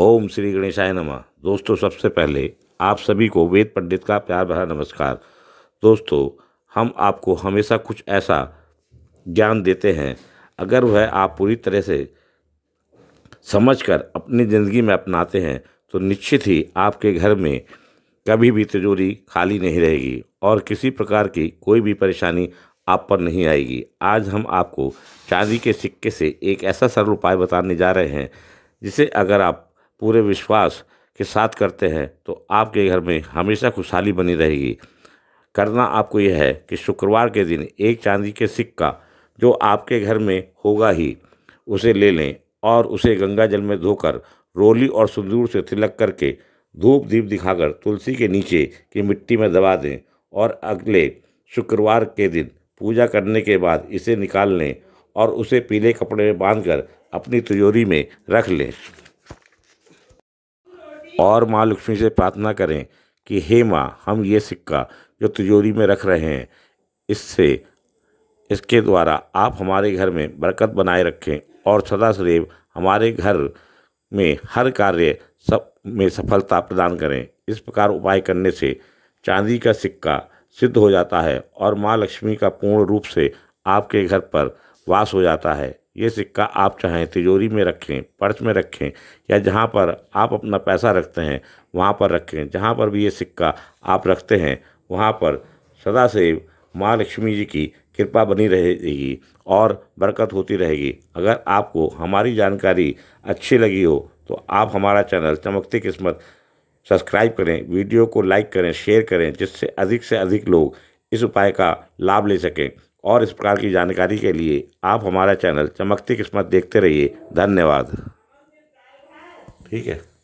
ओम श्री गणेशाय नमः दोस्तों सबसे पहले आप सभी को वेद पंडित का प्यार भरा नमस्कार दोस्तों हम आपको हमेशा कुछ ऐसा ज्ञान देते हैं अगर वह आप पूरी तरह से समझकर अपनी ज़िंदगी में अपनाते हैं तो निश्चित ही आपके घर में कभी भी तिजोरी खाली नहीं रहेगी और किसी प्रकार की कोई भी परेशानी आप पर नहीं आएगी आज हम आपको चांदी के सिक्के से एक ऐसा सरल उपाय बताने जा रहे हैं जिसे अगर आप पूरे विश्वास के साथ करते हैं तो आपके घर में हमेशा खुशहाली बनी रहेगी करना आपको यह है कि शुक्रवार के दिन एक चांदी के सिक्का जो आपके घर में होगा ही उसे ले लें और उसे गंगा जल में धोकर रोली और सिंदूर से तिलक करके धूप दीप दिखाकर तुलसी के नीचे की मिट्टी में दबा दें और अगले शुक्रवार के दिन पूजा करने के बाद इसे निकाल लें और उसे पीले कपड़े में बांधकर अपनी तिजोरी में रख लें और माँ लक्ष्मी से प्रार्थना करें कि हे माँ हम ये सिक्का जो तिजोरी में रख रहे हैं इससे इसके द्वारा आप हमारे घर में बरकत बनाए रखें और सदा सदैव हमारे घर में हर कार्य सब में सफलता प्रदान करें इस प्रकार उपाय करने से चांदी का सिक्का सिद्ध हो जाता है और माँ लक्ष्मी का पूर्ण रूप से आपके घर पर वास हो जाता है ये सिक्का आप चाहें तिजोरी में रखें पर्स में रखें या जहाँ पर आप अपना पैसा रखते हैं वहाँ पर रखें जहाँ पर भी ये सिक्का आप रखते हैं वहाँ पर सदा से माँ लक्ष्मी जी की कृपा बनी रहेगी और बरकत होती रहेगी अगर आपको हमारी जानकारी अच्छी लगी हो तो आप हमारा चैनल चमकती किस्मत सब्सक्राइब करें वीडियो को लाइक करें शेयर करें जिससे अधिक से अधिक लोग इस उपाय का लाभ ले सकें और इस प्रकार की जानकारी के लिए आप हमारा चैनल चमकती किस्मत देखते रहिए धन्यवाद ठीक है